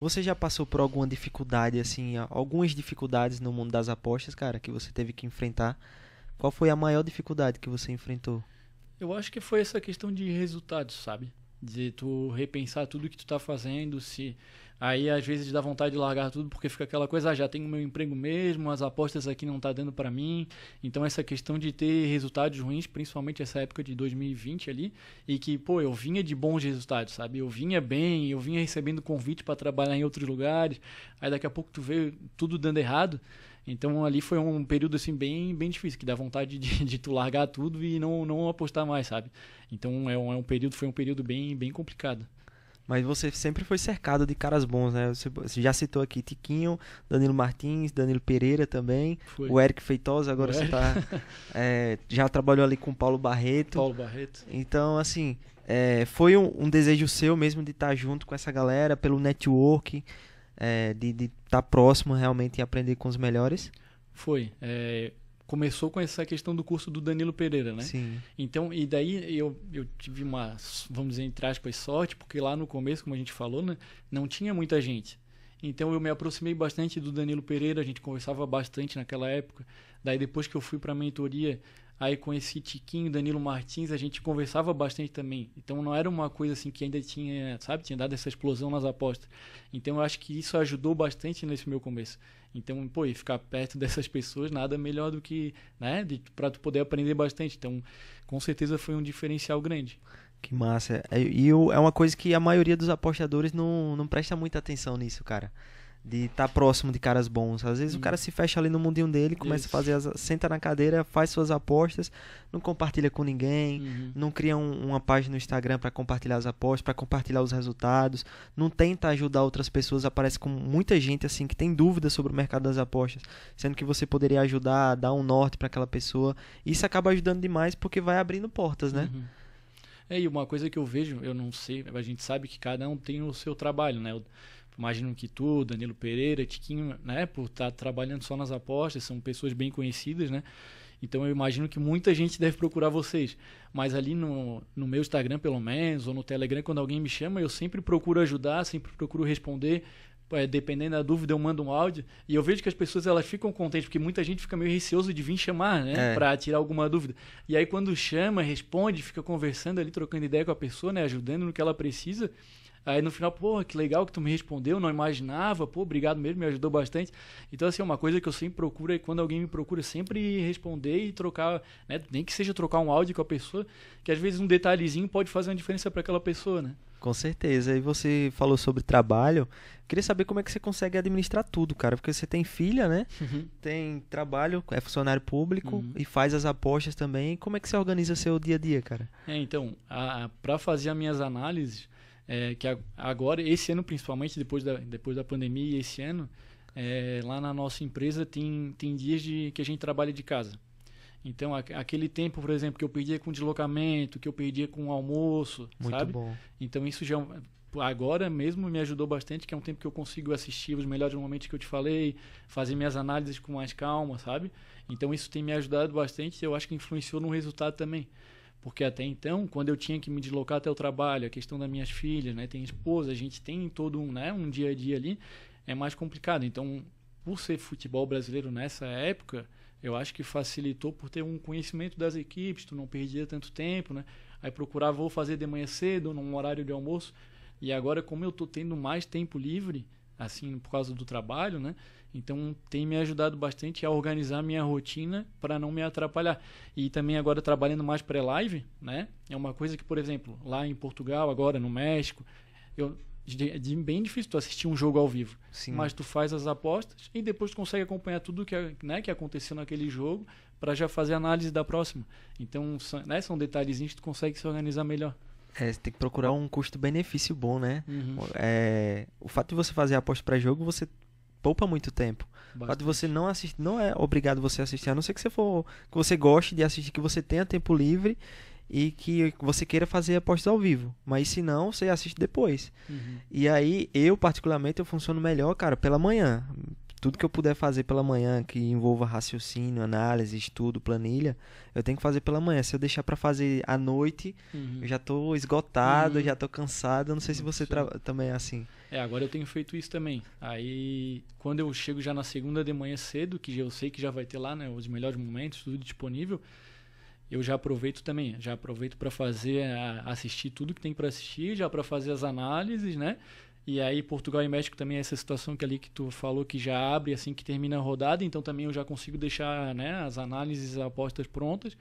Você já passou por alguma dificuldade, assim, algumas dificuldades no mundo das apostas, cara, que você teve que enfrentar? Qual foi a maior dificuldade que você enfrentou? Eu acho que foi essa questão de resultados, sabe? De tu repensar tudo que tu tá fazendo, se Aí às vezes dá vontade de largar tudo porque fica aquela coisa, ah, já tenho meu emprego mesmo, as apostas aqui não tá dando para mim. Então essa questão de ter resultados ruins, principalmente essa época de 2020 ali, e que, pô, eu vinha de bons resultados, sabe? Eu vinha bem, eu vinha recebendo convite para trabalhar em outros lugares. Aí daqui a pouco tu vê tudo dando errado. Então ali foi um período assim bem, bem difícil, que dá vontade de, de tu largar tudo e não, não apostar mais, sabe? Então é um, é um período, foi um período bem, bem complicado mas você sempre foi cercado de caras bons, né? Você já citou aqui Tiquinho, Danilo Martins, Danilo Pereira também, foi. o Eric Feitosa, agora o você tá, é, já trabalhou ali com Paulo Barreto. Paulo Barreto. Então, assim, é, foi um, um, desejo seu mesmo de estar tá junto com essa galera, pelo network, é, de estar tá próximo realmente e aprender com os melhores? Foi. É, começou com essa questão do curso do Danilo Pereira, né? Sim. Então, e daí eu, eu tive uma, vamos dizer, entre aspas, sorte, porque lá no começo, como a gente falou, né, não tinha muita gente. Então eu me aproximei bastante do Danilo Pereira, a gente conversava bastante naquela época. Daí depois que eu fui para a mentoria, Aí com esse Tiquinho, Danilo Martins, a gente conversava bastante também. Então não era uma coisa assim que ainda tinha, sabe, tinha dado essa explosão nas apostas. Então eu acho que isso ajudou bastante nesse meu começo. Então, pô, e ficar perto dessas pessoas nada melhor do que, né, para tu poder aprender bastante. Então, com certeza foi um diferencial grande. Que massa. É, e é uma coisa que a maioria dos apostadores não, não presta muita atenção nisso, cara de estar tá próximo de caras bons. Às vezes hum. o cara hum. se fecha ali no mundinho dele, começa Isso. a fazer as, senta na cadeira, faz suas apostas, não compartilha com ninguém, uhum. não cria um, uma página no Instagram para compartilhar as apostas, para compartilhar os resultados, não tenta ajudar outras pessoas, aparece com muita gente assim que tem dúvidas sobre o mercado das apostas, sendo que você poderia ajudar, dar um norte para aquela pessoa. Isso acaba ajudando demais porque vai abrindo portas, né? Uhum. É, e uma coisa que eu vejo, eu não sei, a gente sabe que cada um tem o seu trabalho, né? imagino que tu, Danilo Pereira, Tiquinho, né, por estar tá trabalhando só nas apostas, são pessoas bem conhecidas, né? Então eu imagino que muita gente deve procurar vocês. Mas ali no, no meu Instagram, pelo menos, ou no Telegram, quando alguém me chama, eu sempre procuro ajudar, sempre procuro responder. É, dependendo da dúvida, eu mando um áudio. E eu vejo que as pessoas elas ficam contentes, porque muita gente fica meio receoso de vir chamar, né? É. Pra tirar alguma dúvida. E aí, quando chama, responde, fica conversando ali, trocando ideia com a pessoa, né? Ajudando no que ela precisa Aí no final, porra, que legal que tu me respondeu, não imaginava, pô, obrigado mesmo, me ajudou bastante. Então, assim, é uma coisa que eu sempre procuro e é quando alguém me procura, sempre responder e trocar, né? Nem que seja trocar um áudio com a pessoa, que às vezes um detalhezinho pode fazer uma diferença para aquela pessoa, né? Com certeza. E você falou sobre trabalho. Queria saber como é que você consegue administrar tudo, cara. Porque você tem filha, né? Uhum. Tem trabalho, é funcionário público uhum. e faz as apostas também. Como é que você organiza seu dia a dia, cara? É, então, para fazer as minhas análises, é, que agora, esse ano principalmente, depois da, depois da pandemia esse ano, é, lá na nossa empresa tem, tem dias de, que a gente trabalha de casa. Então, aquele tempo, por exemplo, que eu perdia com deslocamento, que eu perdia com almoço, Muito sabe? Bom. Então, isso já é agora mesmo me ajudou bastante, que é um tempo que eu consigo assistir os melhores momentos que eu te falei, fazer minhas análises com mais calma, sabe? Então, isso tem me ajudado bastante e eu acho que influenciou no resultado também. Porque até então, quando eu tinha que me deslocar até o trabalho, a questão das minhas filhas, né, tem esposa, a gente tem todo um, né, um dia a dia ali, é mais complicado. Então, por ser futebol brasileiro nessa época, eu acho que facilitou por ter um conhecimento das equipes, tu não perdia tanto tempo, né? Aí procurava ou fazer de manhã cedo, num horário de almoço. E agora, como eu tô tendo mais tempo livre, assim por causa do trabalho, né? Então tem me ajudado bastante a organizar minha rotina para não me atrapalhar. E também agora trabalhando mais pré-live, né? É uma coisa que, por exemplo, lá em Portugal, agora no México, eu é bem difícil tu assistir um jogo ao vivo. Sim. Mas tu faz as apostas e depois tu consegue acompanhar tudo que, né, que aconteceu naquele jogo para já fazer análise da próxima. Então, né, são detalhezinhos que tu consegue se organizar melhor. É, você tem que procurar um custo-benefício bom, né? Uhum. É, o fato de você fazer aposta pré-jogo, você poupa muito tempo. Bastante. O fato de você não assistir, não é obrigado você assistir, a não ser que você for, que você goste de assistir, que você tenha tempo livre e que você queira fazer apostas ao vivo. Mas se não, você assiste depois. Uhum. E aí, eu particularmente, eu funciono melhor, cara, pela manhã tudo que eu puder fazer pela manhã que envolva raciocínio, análise, estudo, planilha, eu tenho que fazer pela manhã. Se eu deixar para fazer à noite, uhum. eu já tô esgotado, uhum. já tô cansado. Eu não sei se você tra... também é assim. É, agora eu tenho feito isso também. Aí, quando eu chego já na segunda de manhã cedo, que eu sei que já vai ter lá, né, os melhores momentos, tudo disponível, eu já aproveito também, já aproveito para fazer assistir tudo que tem para assistir, já para fazer as análises, né? E aí Portugal e México também é essa situação que ali que tu falou que já abre assim que termina a rodada, então também eu já consigo deixar né, as análises, as apostas prontas.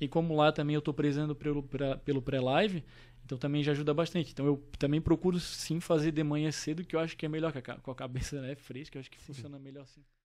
E como lá também eu estou prezando pelo, pra, pelo pré-live, então também já ajuda bastante. Então eu também procuro sim fazer de manhã cedo, que eu acho que é melhor com a, com a cabeça né, fresca, eu acho que funciona melhor assim.